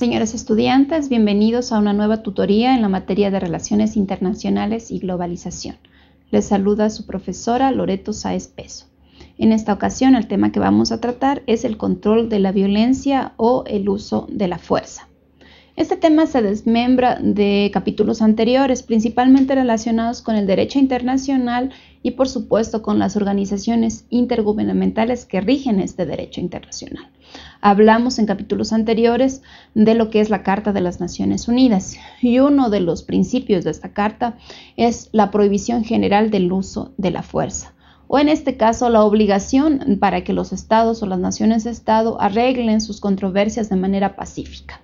Señores estudiantes, bienvenidos a una nueva tutoría en la materia de Relaciones Internacionales y Globalización. Les saluda su profesora Loreto Saez Peso. En esta ocasión el tema que vamos a tratar es el control de la violencia o el uso de la fuerza. Este tema se desmembra de capítulos anteriores, principalmente relacionados con el derecho internacional y por supuesto con las organizaciones intergubernamentales que rigen este derecho internacional. Hablamos en capítulos anteriores de lo que es la Carta de las Naciones Unidas y uno de los principios de esta carta es la prohibición general del uso de la fuerza o en este caso la obligación para que los estados o las naciones de estado arreglen sus controversias de manera pacífica.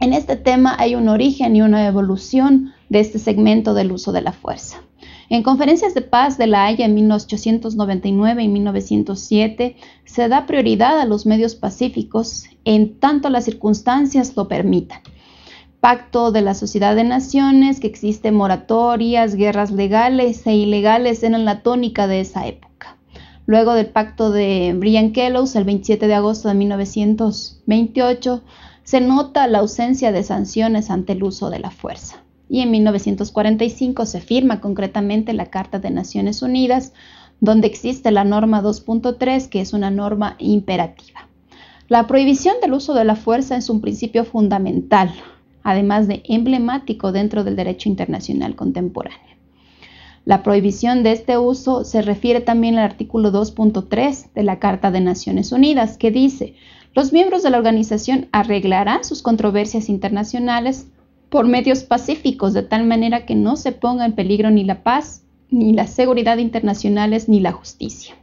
En este tema hay un origen y una evolución de este segmento del uso de la fuerza. En conferencias de paz de La Haya en 1899 y 1907 se da prioridad a los medios pacíficos en tanto las circunstancias lo permitan. Pacto de la Sociedad de Naciones, que existe moratorias, guerras legales e ilegales eran la tónica de esa época. Luego del pacto de Brian Kellows, el 27 de agosto de 1928, se nota la ausencia de sanciones ante el uso de la fuerza y en 1945 se firma concretamente la Carta de Naciones Unidas, donde existe la norma 2.3, que es una norma imperativa. La prohibición del uso de la fuerza es un principio fundamental, además de emblemático dentro del derecho internacional contemporáneo. La prohibición de este uso se refiere también al artículo 2.3 de la Carta de Naciones Unidas, que dice, los miembros de la organización arreglarán sus controversias internacionales por medios pacíficos, de tal manera que no se ponga en peligro ni la paz, ni la seguridad internacionales, ni la justicia.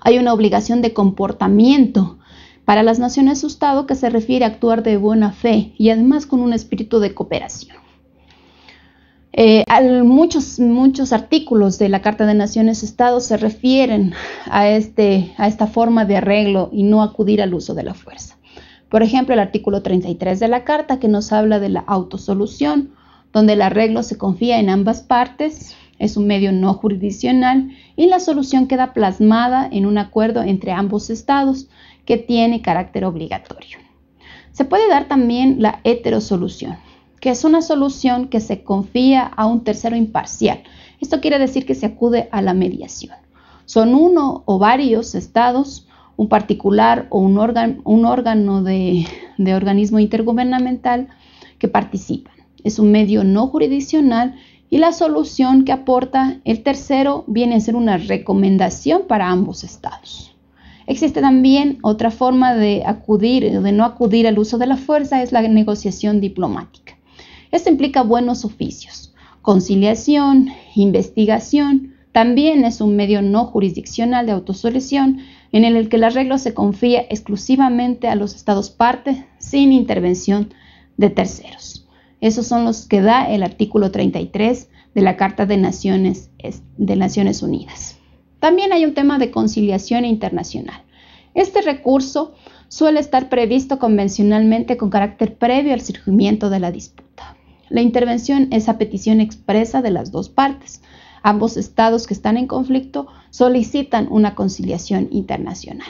Hay una obligación de comportamiento para las naciones Estado que se refiere a actuar de buena fe y además con un espíritu de cooperación. Eh, muchos, muchos artículos de la Carta de Naciones Estado se refieren a, este, a esta forma de arreglo y no acudir al uso de la fuerza. Por ejemplo, el artículo 33 de la Carta que nos habla de la autosolución, donde el arreglo se confía en ambas partes, es un medio no jurisdiccional y la solución queda plasmada en un acuerdo entre ambos estados que tiene carácter obligatorio. Se puede dar también la heterosolución, que es una solución que se confía a un tercero imparcial. Esto quiere decir que se acude a la mediación. Son uno o varios estados un particular o un, órgano, de, organismo intergubernamental que participan. Es un medio no jurisdiccional y la solución que aporta el tercero viene a ser una recomendación para ambos estados. Existe también otra forma de acudir, o de no acudir al uso de la fuerza, es la negociación diplomática. Esto implica buenos oficios, conciliación, investigación, también es un medio no jurisdiccional de autosolución en el que el arreglo se confía exclusivamente a los estados partes sin intervención de terceros. Esos son los que da el artículo 33 de la Carta de Naciones, de Naciones Unidas. También hay un tema de conciliación internacional. Este recurso suele estar previsto convencionalmente con carácter previo al surgimiento de la disputa. La intervención es a petición expresa de las dos partes. Ambos estados que están en conflicto solicitan una conciliación internacional.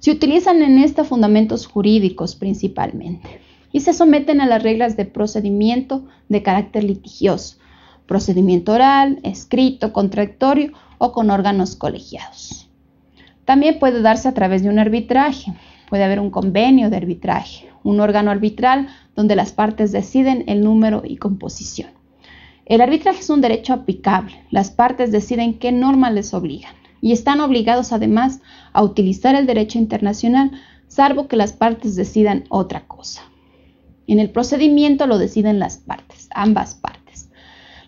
Se utilizan en esta fundamentos jurídicos principalmente y se someten a las reglas de procedimiento de carácter litigioso, procedimiento oral, escrito, contradictorio o con órganos colegiados. También puede darse a través de un arbitraje. Puede haber un convenio de arbitraje, un órgano arbitral donde las partes deciden el número y composición. El arbitraje es un derecho aplicable. Las partes deciden qué normas les obligan y están obligados además a utilizar el derecho internacional, salvo que las partes decidan otra cosa. En el procedimiento lo deciden las partes, ambas partes.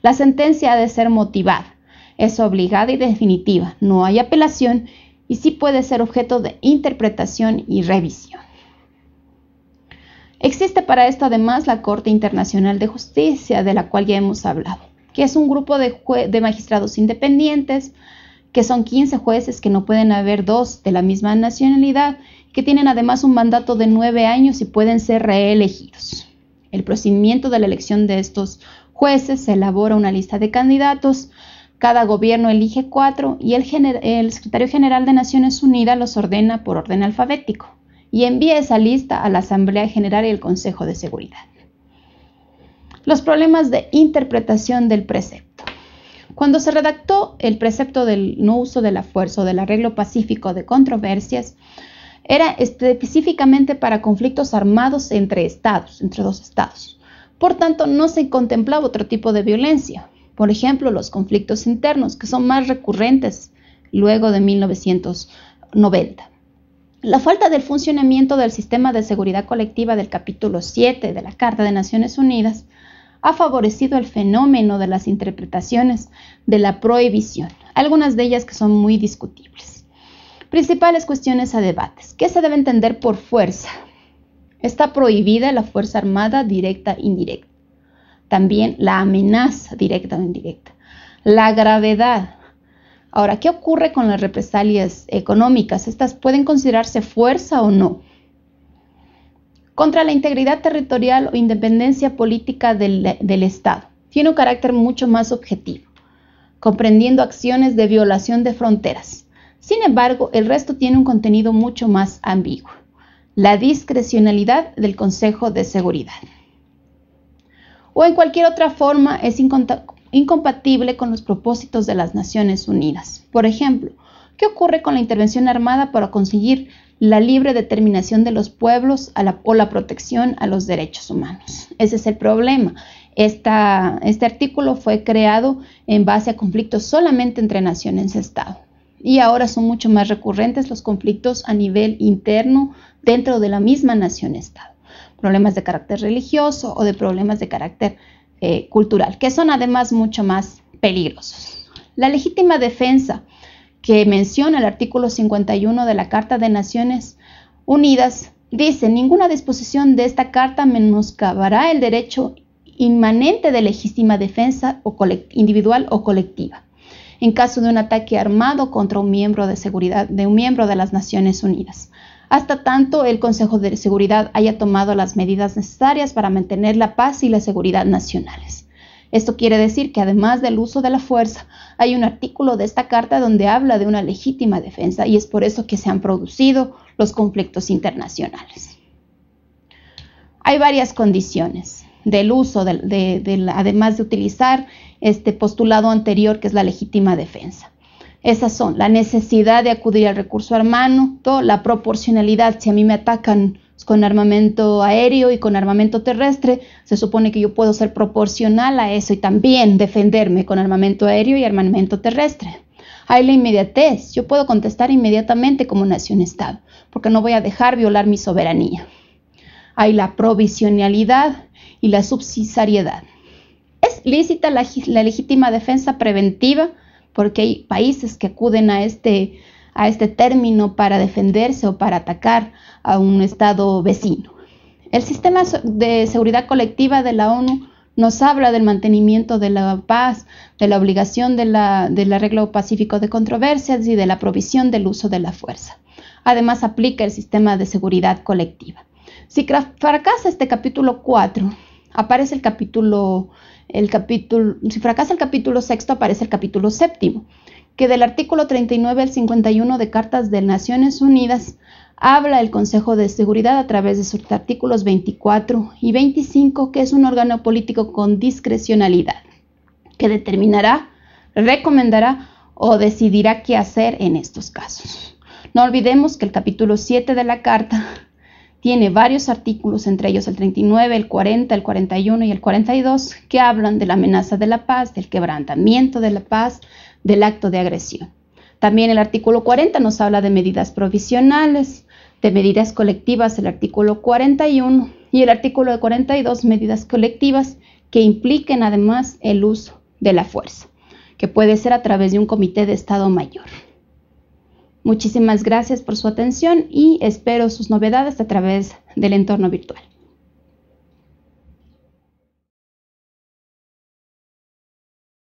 La sentencia ha de ser motivada, es obligada y definitiva, no hay apelación y sí puede ser objeto de interpretación y revisión. Existe para esto además la Corte Internacional de Justicia, de la cual ya hemos hablado, que es un grupo de, magistrados independientes, que son 15 jueces que no pueden haber dos de la misma nacionalidad, que tienen además un mandato de nueve años y pueden ser reelegidos. El procedimiento de la elección de estos jueces se elabora una lista de candidatos, cada gobierno elige cuatro y el, el secretario general de Naciones Unidas los ordena por orden alfabético y envía esa lista a la Asamblea General y el Consejo de Seguridad. Los problemas de interpretación del precepto. Cuando se redactó el precepto del no uso de la fuerza o del arreglo pacífico de controversias, era específicamente para conflictos armados entre estados, entre dos estados. Por tanto, no se contemplaba otro tipo de violencia, por ejemplo, los conflictos internos, que son más recurrentes luego de 1990. La falta del funcionamiento del sistema de seguridad colectiva del capítulo 7 de la Carta de Naciones Unidas ha favorecido el fenómeno de las interpretaciones de la prohibición, algunas de ellas que son muy discutibles. Principales cuestiones a debates. ¿Qué se debe entender por fuerza? Está prohibida la fuerza armada directa e indirecta. También la amenaza directa o indirecta. La gravedad, Ahora, ¿qué ocurre con las represalias económicas? ¿Estas pueden considerarse fuerza o no? Contra la integridad territorial o independencia política del, Estado. Tiene un carácter mucho más objetivo, comprendiendo acciones de violación de fronteras. Sin embargo, el resto tiene un contenido mucho más ambiguo. La discrecionalidad del Consejo de Seguridad. O en cualquier otra forma es incompatible con los propósitos de las Naciones Unidas. Por ejemplo, ¿qué ocurre con la intervención armada para conseguir la libre determinación de los pueblos o la protección a los derechos humanos? Ese es el problema. este artículo fue creado en base a conflictos solamente entre naciones-estado y ahora son mucho más recurrentes los conflictos a nivel interno dentro de la misma nación-estado, problemas de carácter religioso o de problemas de carácter eh, cultural, que son además mucho más peligrosos. La legítima defensa que menciona el artículo 51 de la Carta de Naciones Unidas dice, ninguna disposición de esta carta menoscabará el derecho inmanente de legítima defensa individual o colectiva en caso de un ataque armado contra un miembro de seguridad de un miembro de las Naciones Unidas hasta tanto el Consejo de Seguridad haya tomado las medidas necesarias para mantener la paz y la seguridad nacionales. Esto quiere decir que además del uso de la fuerza, hay un artículo de esta carta donde habla de una legítima defensa y es por eso que se han producido los conflictos internacionales. Hay varias condiciones del uso, además de utilizar este postulado anterior que es la legítima defensa. Esas son la necesidad de acudir al recurso armado, la proporcionalidad, si a mí me atacan con armamento aéreo y con armamento terrestre, se supone que yo puedo ser proporcional a eso y también defenderme con armamento aéreo y armamento terrestre. Hay la inmediatez, yo puedo contestar inmediatamente como nación-estado, porque no voy a dejar violar mi soberanía. Hay la provisionalidad y la subsidiariedad. ¿Es lícita la, la legítima defensa preventiva? porque hay países que acuden a este, a este término para defenderse o para atacar a un Estado vecino. El sistema de seguridad colectiva de la ONU nos habla del mantenimiento de la paz, de la obligación del arreglo pacífico de controversias y de la provisión del uso de la fuerza. Además, aplica el sistema de seguridad colectiva. Si fracasa este capítulo 4, aparece el capítulo, el capítulo, si fracasa el capítulo sexto, aparece el capítulo séptimo, que del artículo 39 al 51 de Cartas de Naciones Unidas habla el Consejo de Seguridad a través de sus artículos 24 y 25, que es un órgano político con discrecionalidad, que determinará, recomendará o decidirá qué hacer en estos casos. No olvidemos que el capítulo 7 de la Carta tiene varios artículos, entre ellos el 39, el 40, el 41 y el 42, que hablan de la amenaza de la paz, del quebrantamiento de la paz, del acto de agresión. También el artículo 40 nos habla de medidas provisionales, de medidas colectivas, el artículo 41, y el artículo 42, medidas colectivas que impliquen además el uso de la fuerza, que puede ser a través de un comité de Estado Mayor. Muchísimas gracias por su atención y espero sus novedades a través del entorno virtual.